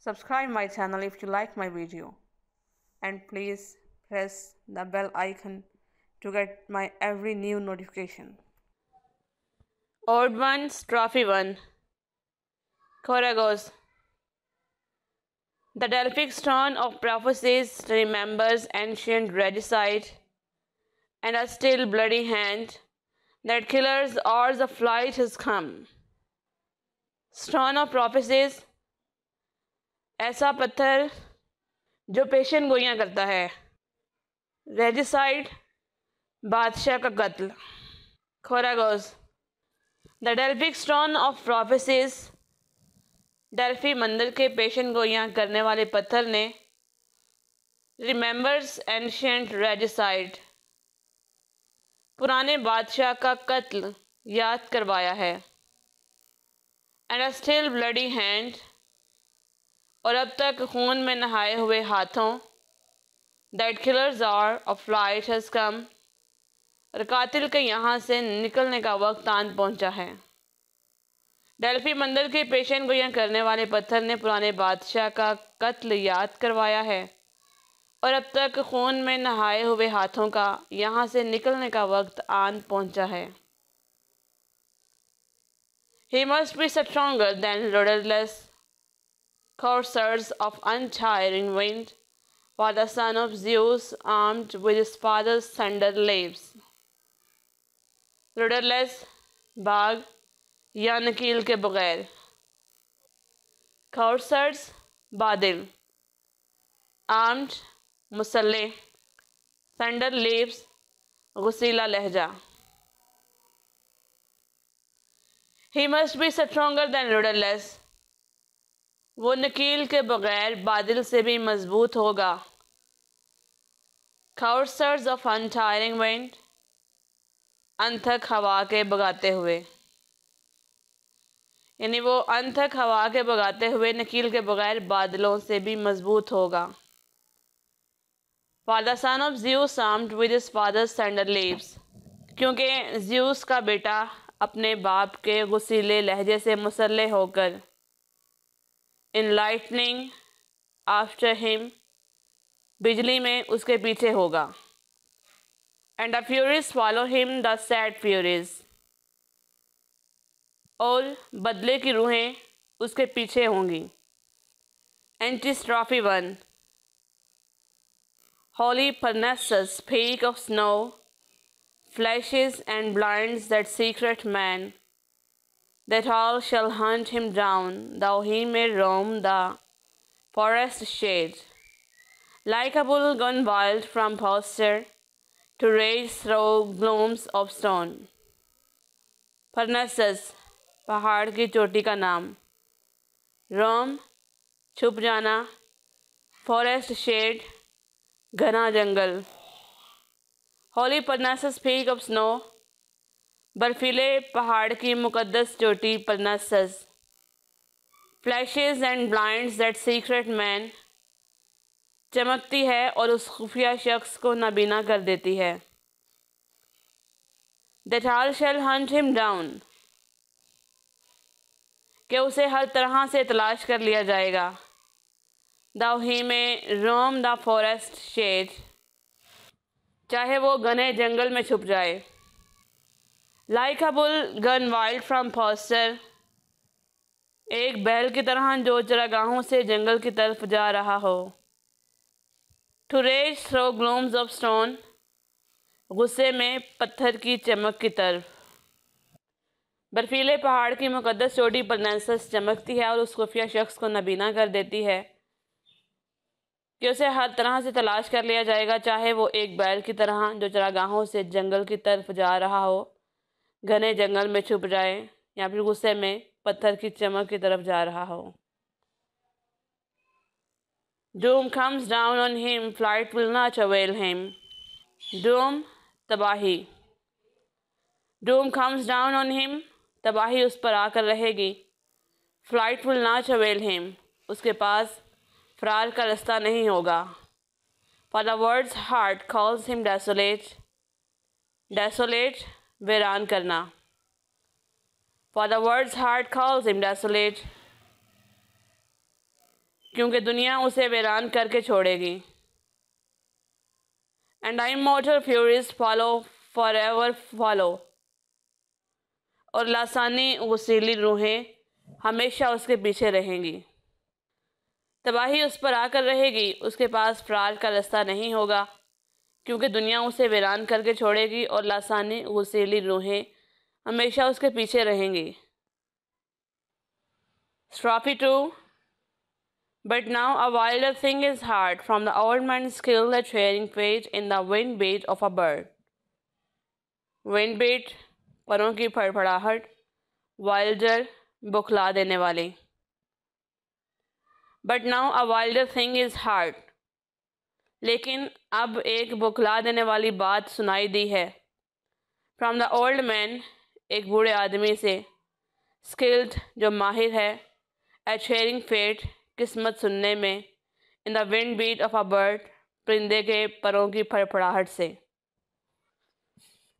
Subscribe my channel if you like my video and please press the bell icon to get my every new notification. Old ones, trophy one. goes. The Delphic stone of prophecies remembers ancient regicide and a still bloody hand that killer's hours of flight has come. Stone of prophecies ऐसा पत्थर जो पेशन गोइयाँ करता है regicide बादशाह का कत्ल खोरागोज the Delphic stone of prophecies Delphi मंदिर के पेशन गोइयाँ करने वाले पत्थर ने रिमेंबर्स एनशेंट रेजिसाइड पुराने बादशाह का कत्ल याद करवाया है and a still bloody hand और अब तक खून में नहाए हुए हाथों that killer jar of light has come और कातिल के यहाँ से निकलने का वक्त आन पहुँचा है डेल्फी मंदिर के पेशेंट गोया करने वाले पत्थर ने पुराने बादशाह का कत्ल याद करवाया है और अब तक खून में नहाए हुए हाथों का यहाँ से निकलने का वक्त आन पहुँचा है he must be stronger than लोडरलेस coursers of untiring wind, was the son of Zeus armed with his father's thunder leaves. Rudderless, bag, या ke के coursers coursers armed armed thunder thunder leaves lehja. He must be stronger than rudderless. वो नकील के बगैर बादल से भी मजबूत होगा खाउसर्स ऑफ अनटायरिंग विंड अनथक हवा के भगाते हुए यानी वो अनथक हवा के भगाते हुए नकील के बगैर बादलों से भी मजबूत होगा father son of Zeus armed with is father sender leaves क्योंकि ज्यूस का बेटा अपने बाप के गुसीले लहजे से मुसल्ले होकर इन लाइटनिंग आफ्टर हिम बिजली में उसके पीछे होगा and the furies follow him the sad furies और बदले की रूहें उसके पीछे होंगी antistrophe one holy Parnassus peak of snow flash and blind that secret man that all shall hunt him down, though he may roam the forest shade. Like a bull gone wild from posture, to rage through glooms of stone. Parnassus, पहाड़ की चोटी का नाम रोम छुप जाना forest shade घना जंगल holy Parnassus peak of snow बर्फीले पहाड़ की मुकदस चोटी पलना सज flashes and blind that secret man चमकती है और उस खुफिया शख्स को नाबीना कर देती है that all shall hunt him down के उसे हर तरह से तलाश कर लिया जाएगा दी में रोम द फॉरेस्ट शेड चाहे वो घने जंगल में छुप जाए like bull gone wild from pasture एक बैल की तरह जो चरागाहों से जंगल की तरफ जा रहा हो to rage through glooms of stone गुस्से में पत्थर की चमक की तरफ बर्फीले पहाड़ की मुकदस चोटी पर नेंसस चमकती है और उस खुफिया शख्स को नबीना कर देती है कि उसे हर तरह से तलाश कर लिया जाएगा चाहे वो एक बैल की तरह जो चरागाहों से जंगल की तरफ जा रहा हो घने जंगल में छुप जाए या फिर गुस्से में पत्थर की चमक की तरफ जा रहा हो doom comes down on him flight will not avail him doom तबाही doom comes down on him तबाही उस पर आकर रहेगी flight will not avail him उसके पास फरार का रास्ता नहीं होगा for the words heart calls him desolate desolate वीरान करना for the world heart calls him desolate क्योंकि दुनिया उसे वीरान करके छोड़ेगी and immortal furies follow for ever follow और लासानी वसीली रूहें हमेशा उसके पीछे रहेंगी तबाही उस पर आकर रहेगी उसके पास फरार का रास्ता नहीं होगा क्योंकि दुनिया उसे वीरान करके छोड़ेगी और लासानी गुसीली रूहें हमेशा उसके पीछे रहेंगी strophe two but now a wilder thing is heard from the old man skill the cheering page in the wind beats of a bird wind beat परों की फड़फड़ाहट वाइल्डर बुखला देने वाले but now a wilder thing is heard लेकिन अब एक बौखला देने वाली बात सुनाई दी है फ्राम द ओल्ड मैन एक बूढ़े आदमी से स्किल्ड जो माहिर है एट शेयरिंग फेट किस्मत सुनने में in the wind beat of a bird परिंदे के परों की फड़फड़ाहट से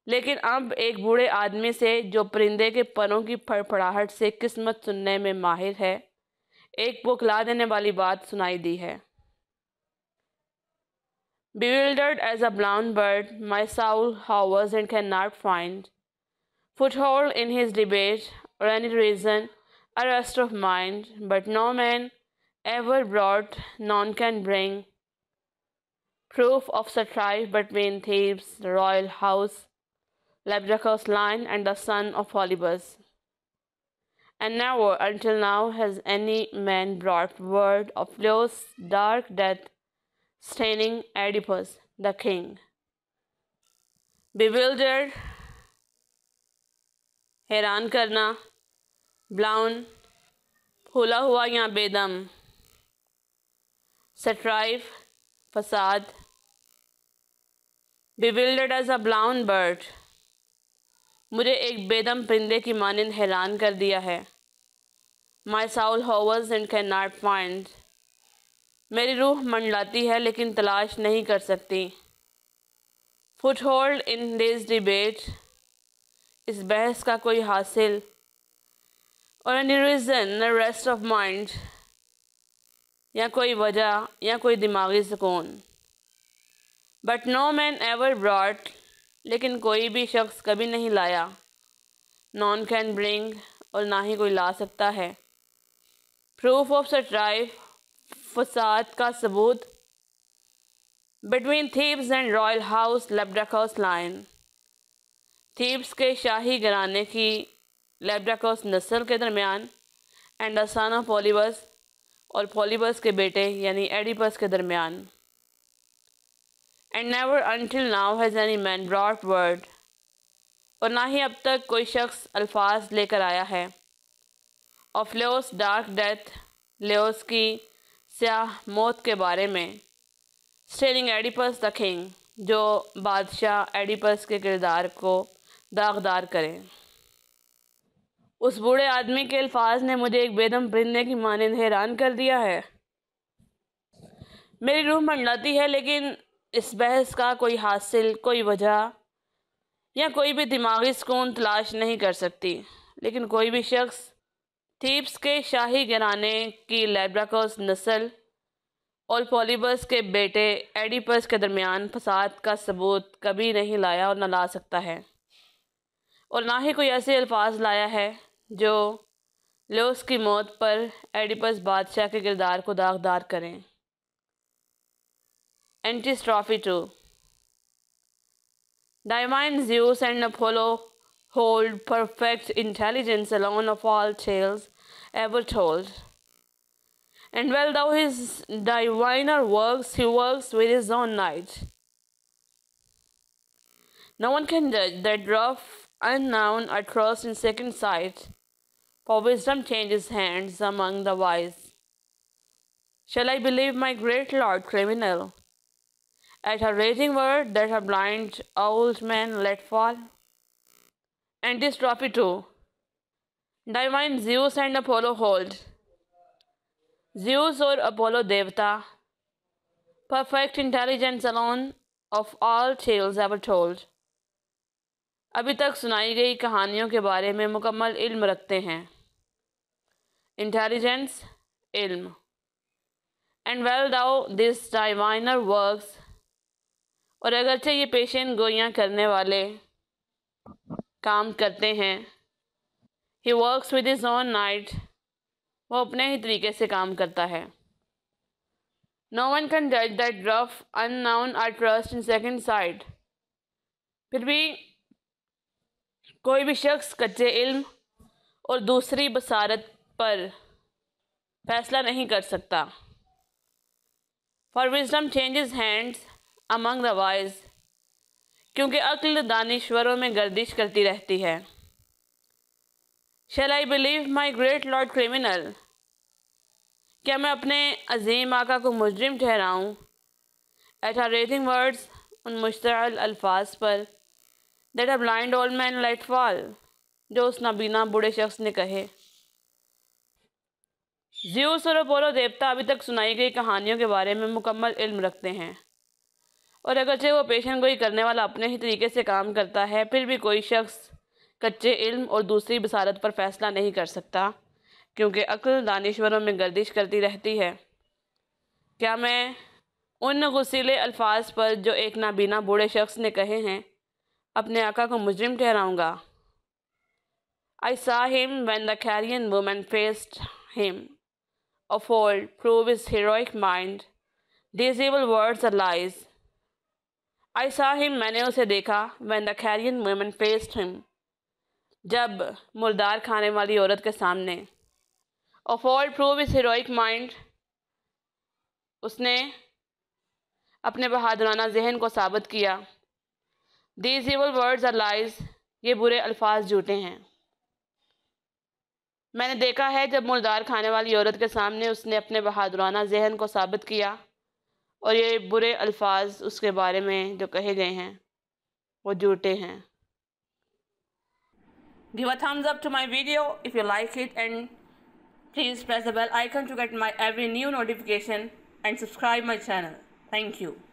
लेकिन अब एक बूढ़े आदमी से जो परिंदे के परों की फड़फड़ाहट से किस्मत सुनने में माहिर है एक बुखला देने वाली बात सुनाई दी है Bewildered as a brown bird, my soul hovers and cannot find foothold in his debate or any reason, a rest of mind, but no man ever brought, none can bring. Proof of strife between Thebes, the royal house, Labdacus line, and the son of Polybus. And never until now has any man brought word of Leo's dark death staining Oedipus, the king. Bewildered, हैरान करना blown फूला हुआ या बेदम strife फसाद bewildered as a blown bird मुझे एक बेदम परिंदे की मानंद हैरान कर दिया है my soul hovers and cannot find मेरी रूह मंडलाती है लेकिन तलाश नहीं कर सकती foothold in this debate इस बहस का कोई हासिल और any reason rest of mind या कोई वजह या कोई दिमागी सुकून but no man ever broad लेकिन कोई भी शख्स कभी नहीं लाया नॉन कैन ब्रिंग और ना ही कोई ला सकता है प्रूफ ऑफ ड्राइव फसाद का सबूत between Thebes and royal house Labdacus line Thebes के शाही घराने की लेब्राकोस नस्ल के दरमियान एंड असाना पॉलीबस और पॉलीबस के बेटे यानी एडिपस के दरमियान and never until now has any man brought word और ना ही अब तक कोई शख्स अल्फाज लेकर आया है of Laius dark death Laius की स्याह मौत के बारे में स्टेलिंग एडिपस द किंग जो बादशाह एडिपस के किरदार को दागदार करें उस बूढ़े आदमी के अल्फाज ने मुझे एक बेदम परिंदे की मानंद हैरान कर दिया है मेरी रूह मंडलाती है लेकिन इस बहस का कोई हासिल कोई वजह या कोई भी दिमागी सुकून तलाश नहीं कर सकती लेकिन कोई भी शख्स थीप्स के शाही घराने की लेब्राकोस नस्ल और पॉलीबस के बेटे एडिपस के दरमियान फसाद का सबूत कभी नहीं लाया और ना ला सकता है और ना ही कोई ऐसे अल्फाज लाया है जो लोस की मौत पर एडिपस बादशाह के किरदार को दागदार करें antistrophe two divine Zeus and Apollo hold perfect intelligence alone of all tales ever told. And well, thou his diviner works, he works with his own light. No one can judge that rough unknown are trust in second sight, for wisdom changes hands among the wise. Shall I believe my great lord criminal? At her raging word that a blind old man let fall? Antistrophe two divine Zeus and Apollo hold Zeus और Apollo देवता perfect intelligence alone of all tales ever told अभी तक सुनाई गई कहानियों के बारे में मुकम्मल इल्म रखते हैं इंटेलिजेंस इल्म and well though this diviner works और अगरचे ये पेशेंट गोयाँ करने वाले काम करते हैं he works with his own night वो अपने ही तरीके से काम करता है नो वन कैन जज that rough known or trust in second sight फिर भी कोई भी शख्स कच्चे इल्म और दूसरी बसारत पर फैसला नहीं कर सकता for wisdom changes hands among the wise क्योंकि अक्ल दानिश्वरों में गर्दिश करती रहती है shall I believe my great lord criminal क्या मैं अपने अजीम आका को मुजरिम ठहराऊँ एट आर रेटिंग वर्ड्स उन मुश्तल अल्फाज पर that our blind old man let fall जो उस नबीना बूढ़े शख्स ने कहे ज्यूस और देवता अभी तक सुनाई गई कहानियों के बारे में मुकम्मल इल्म रखते हैं और अगरचे वो ऑपरेशन गोई करने वाला अपने ही तरीके से काम करता है फिर भी कोई शख्स कच्चे इल्म और दूसरी बसारत पर फैसला नहीं कर सकता क्योंकि अक्ल दानश्वरों में गर्दिश करती रहती है क्या मैं उन गसीले अल्फाज पर जो एक नाबीना बूढ़े शख्स ने कहे हैं अपने आका को मुजरिम ठहराऊँगा I saw him when the carrion woman faced him of old prove his heroic mind these evil words are lies I saw him मैंने उसे देखा when the carrion woman faced him जब मुर्दार खाने वाली औरत के सामने of all prove his heroic mind उसने अपने बहादुराना जहन को साबित किया these evil words are lies ये बुरे अल्फाज झूठे हैं मैंने देखा है जब मुर्दार खाने वाली औरत के सामने उसने अपने बहादुराना जहन को साबित किया और ये बुरे अल्फाज उसके बारे में जो कहे गए हैं वो जूटे हैं give a thumbs up to my video if you like it and please press the bell icon to get my every new notification and subscribe my channel thank you